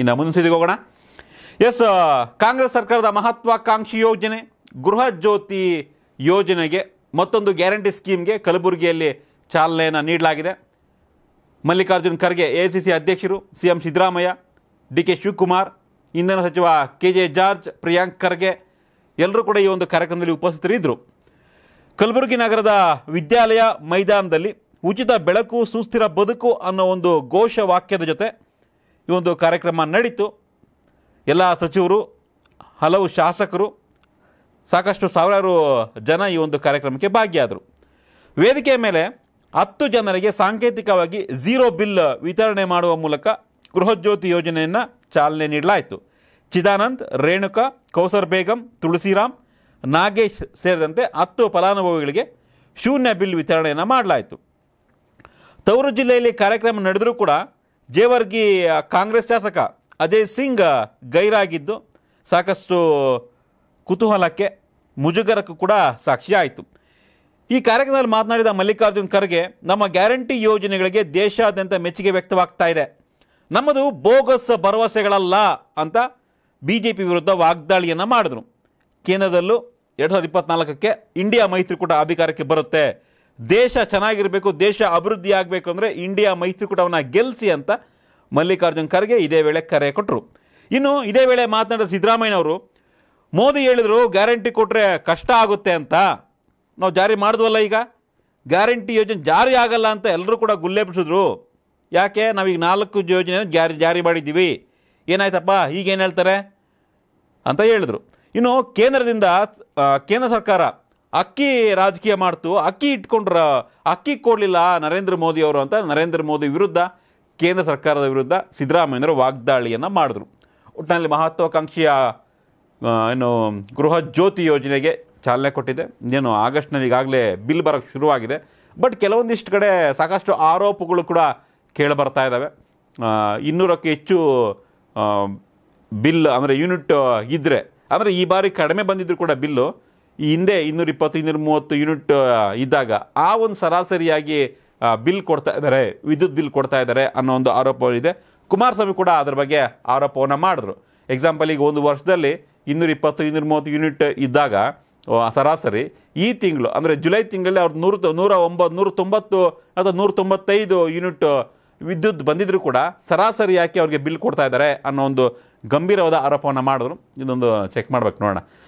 ಇನ್ನು ಮುಂದಿನ ಹೋಗೋಣ ಎಸ್ ಕಾಂಗ್ರೆಸ್ ಸರ್ಕಾರದ ಮಹತ್ವಾಕಾಂಕ್ಷಿ ಯೋಜನೆ ಗೃಹ ಜ್ಯೋತಿ ಯೋಜನೆಗೆ ಮತ್ತೊಂದು ಗ್ಯಾರಂಟಿ ಸ್ಕೀಮ್ಗೆ ಕಲಬುರಗಿಯಲ್ಲಿ ಚಾಲನೆಯನ್ನು ನೀಡಲಾಗಿದೆ Mallikarjun Kharge A C C ಅಧ್ಯಕ್ಷರು C M Siddaramaiah D K Shivakumar ಇಂಧನ ಸಚಿವ ಕೆ ಜೆ ಜಾರ್ಜ್ ಪ್ರಿಯಾಂಕ್ ಖರ್ಗೆ ಎಲ್ಲರೂ ಕೂಡ ಈ ಒಂದು ಕಾರ್ಯಕ್ರಮದಲ್ಲಿ ಉಪಸ್ಥಿತರಿದ್ದರು ಕಲಬುರಗಿ ನಗರದ ವಿದ್ಯಾಲಯ ಮೈದಾನದಲ್ಲಿ ಉಚಿತ ಬೆಳಕು ಸುಸ್ಥಿರ ಬದುಕು ಅನ್ನೋ ಒಂದು ಘೋಷ ವಾಕ್ಯದ ಜೊತೆ ಈ ಒಂದು ಕಾರ್ಯಕ್ರಮ ನಡೀತು ಎಲ್ಲ ಸಚಿವರು ಹಲವು ಶಾಸಕರು ಸಾಕಷ್ಟು ಸಾವಿರಾರು ಜನ ಈ ಒಂದು ಕಾರ್ಯಕ್ರಮಕ್ಕೆ ಭಾಗಿಯಾದರು ವೇದಿಕೆಯ ಮೇಲೆ ಹತ್ತು ಜನರಿಗೆ ಸಾಂಕೇತಿಕವಾಗಿ ಝೀರೋ ಬಿಲ್ ವಿತರಣೆ ಮಾಡುವ ಮೂಲಕ ಗೃಹಜ್ಯೋತಿ ಯೋಜನೆಯನ್ನು ಚಾಲನೆ ನೀಡಲಾಯಿತು ಚಿದಾನಂದ್ ರೇಣುಕಾ ಕೌಸರ್ ಬೇಗಂ ತುಳಸಿರಾಮ್ ನಾಗೇಶ್ ಸೇರಿದಂತೆ ಹತ್ತು ಫಲಾನುಭವಿಗಳಿಗೆ ಶೂನ್ಯ ಬಿಲ್ ವಿತರಣೆಯನ್ನು ಮಾಡಲಾಯಿತು ತವರು ಜಿಲ್ಲೆಯಲ್ಲಿ ಕಾರ್ಯಕ್ರಮ ನಡೆದರೂ ಕೂಡ ಜೇವರ್ಗಿ ಕಾಂಗ್ರೆಸ್ ಶಾಸಕ ಅಜಯ್ ಸಿಂಗ್ ಗೈರಾಗಿದ್ದು ಸಾಕಷ್ಟು ಕುತೂಹಲಕ್ಕೆ ಮುಜುಗರಕ್ಕೂ ಕೂಡ ಸಾಕ್ಷಿಯಾಯಿತು ಈ ಕಾರ್ಯಕ್ರಮದಲ್ಲಿ ಮಾತನಾಡಿದ ಮಲ್ಲಿಕಾರ್ಜುನ್ ಖರ್ಗೆ ನಮ್ಮ ಗ್ಯಾರಂಟಿ ಯೋಜನೆಗಳಿಗೆ ದೇಶಾದ್ಯಂತ ಮೆಚ್ಚುಗೆ ವ್ಯಕ್ತವಾಗ್ತಾ ಇದೆ ನಮ್ಮದು ಬೋಗಸ್ ಭರವಸೆಗಳಲ್ಲ ಅಂತ ಬಿ ಜೆ ಪಿ ವಿರುದ್ಧ ವಾಗ್ದಾಳಿಯನ್ನು ಮಾಡಿದ್ರು ಕೇಂದ್ರದಲ್ಲೂ ಎರಡು ಸಾವಿರದ ಇಪ್ಪತ್ತ್ನಾಲ್ಕಕ್ಕೆ ಇಂಡಿಯಾ ಮೈತ್ರಿಕೂಟ ಅಧಿಕಾರಕ್ಕೆ ಬರುತ್ತೆ ದೇಶ ಚೆನ್ನಾಗಿರಬೇಕು ದೇಶ ಅಭಿವೃದ್ಧಿ ಆಗಬೇಕು ಅಂದರೆ ಇಂಡಿಯಾ ಮೈತ್ರಿಕೂಟವನ್ನು ಗೆಲ್ಲಿಸಿ ಅಂತ ಮಲ್ಲಿಕಾರ್ಜುನ್ ಖರ್ಗೆ ಇದೇ ವೇಳೆ ಕರೆ ಕೊಟ್ಟರು ಇನ್ನು ಇದೇ ವೇಳೆ ಮಾತನಾಡಿದ ಸಿದ್ದರಾಮಯ್ಯನವರು ಮೋದಿ ಹೇಳಿದರು ಗ್ಯಾರಂಟಿ ಕೊಟ್ಟರೆ ಕಷ್ಟ ಆಗುತ್ತೆ ಅಂತ ನಾವು ಜಾರಿ ಮಾಡಿದ್ವಲ್ಲ ಈಗ ಗ್ಯಾರಂಟಿ ಯೋಜನೆ ಜಾರಿ ಆಗಲ್ಲ ಅಂತ ಎಲ್ಲರೂ ಕೂಡ ಗುಲ್ಲೆಬ್ಸಿದ್ರು ಯಾಕೆ ನಾವೀಗ ನಾಲ್ಕು ಯೋಜನೆ ಜಾರಿ ಜಾರಿ ಮಾಡಿದ್ದೀವಿ ಏನಾಯ್ತಪ್ಪ ಈಗೇನು ಹೇಳ್ತಾರೆ ಅಂತ ಹೇಳಿದರು ಇನ್ನು ಕೇಂದ್ರದಿಂದ ಕೇಂದ್ರ ಸರ್ಕಾರ ಅಕ್ಕಿ ರಾಜಕೀಯ ಮಾಡ್ತು ಅಕ್ಕಿ ಇಟ್ಕೊಂಡ್ರ ಅಕ್ಕಿ ಕೊಡಲಿಲ್ಲ ನರೇಂದ್ರ ಮೋದಿ ಅವರು ಅಂತ ನರೇಂದ್ರ ಮೋದಿ ವಿರುದ್ಧ ಕೇಂದ್ರ ಸರ್ಕಾರದ ವಿರುದ್ಧ ಸಿದ್ದರಾಮಯ್ಯನವರು ವಾಗ್ದಾಳಿಯನ್ನು ಮಾಡಿದ್ರು ಒಟ್ಟಿನಲ್ಲಿ ಮಹತ್ವಾಕಾಂಕ್ಷಿಯ ಏನು ಗೃಹ ಜ್ಯೋತಿ ಯೋಜನೆಗೆ ಚಾಲನೆ ಕೊಟ್ಟಿದೆ ಇನ್ನೇನು ಆಗಸ್ಟ್ನಲ್ಲಿ ಈಗಾಗಲೇ ಬಿಲ್ ಬರೋಕ್ಕೆ ಶುರುವಾಗಿದೆ ಬಟ್ ಕೆಲವೊಂದಿಷ್ಟು ಕಡೆ ಸಾಕಷ್ಟು ಆರೋಪಗಳು ಕೂಡ ಕೇಳಿ ಬರ್ತಾ ಇದ್ದಾವೆ ಇನ್ನೂರಕ್ಕೆ ಹೆಚ್ಚು ಬಿಲ್ ಅಂದರೆ ಯೂನಿಟ್ ಇದ್ದರೆ ಅಂದರೆ ಈ ಬಾರಿ ಕಡಿಮೆ ಬಂದಿದ್ದರೂ ಕೂಡ ಬಿಲ್ಲು ಈ ಹಿಂದೆ ಇನ್ನೂರ ಇಪ್ಪತ್ತು ಇನ್ನೂರ ಮೂವತ್ತು ಯೂನಿಟ್ ಇದ್ದಾಗ ಆ ಒಂದು ಸರಾಸರಿಯಾಗಿ ಬಿಲ್ ಕೊಡ್ತಾ ಇದ್ದಾರೆ ವಿದ್ಯುತ್ ಬಿಲ್ ಕೊಡ್ತಾ ಇದ್ದಾರೆ ಅನ್ನೋ ಒಂದು ಇದೆ ಕುಮಾರಸ್ವಾಮಿ ಕೂಡ ಅದರ ಬಗ್ಗೆ ಆರೋಪವನ್ನು ಮಾಡಿದ್ರು ಎಕ್ಸಾಂಪಲ್ ಈಗ ಒಂದು ವರ್ಷದಲ್ಲಿ ಇನ್ನೂರ ಇಪ್ಪತ್ತು ಇನ್ನೂರ ಮೂವತ್ತು ಯೂನಿಟ್ ಇದ್ದಾಗ ಸರಾಸರಿ ಈ ತಿಂಗಳು ಅಂದರೆ ಜುಲೈ ತಿಂಗಳಲ್ಲಿ ಅವ್ರು ನೂರ ನೂರ ಒಂಬತ್ತು ನೂರ ತೊಂಬತ್ತು ಅಥವಾ ನೂರ ತೊಂಬತ್ತೈದು ಯೂನಿಟ್ ವಿದ್ಯುತ್ ಬಂದಿದ್ರು ಕೂಡ ಸರಾಸರಿ ಯಾಕೆ ಅವ್ರಿಗೆ ಬಿಲ್ ಕೊಡ್ತಾ ಇದ್ದಾರೆ ಅನ್ನೋ ಒಂದು ಗಂಭೀರವಾದ ಆರೋಪವನ್ನು ಮಾಡಿದ್ರು ಇದೊಂದು ಚೆಕ್ ಮಾಡ್ಬೇಕು ನೋಡೋಣ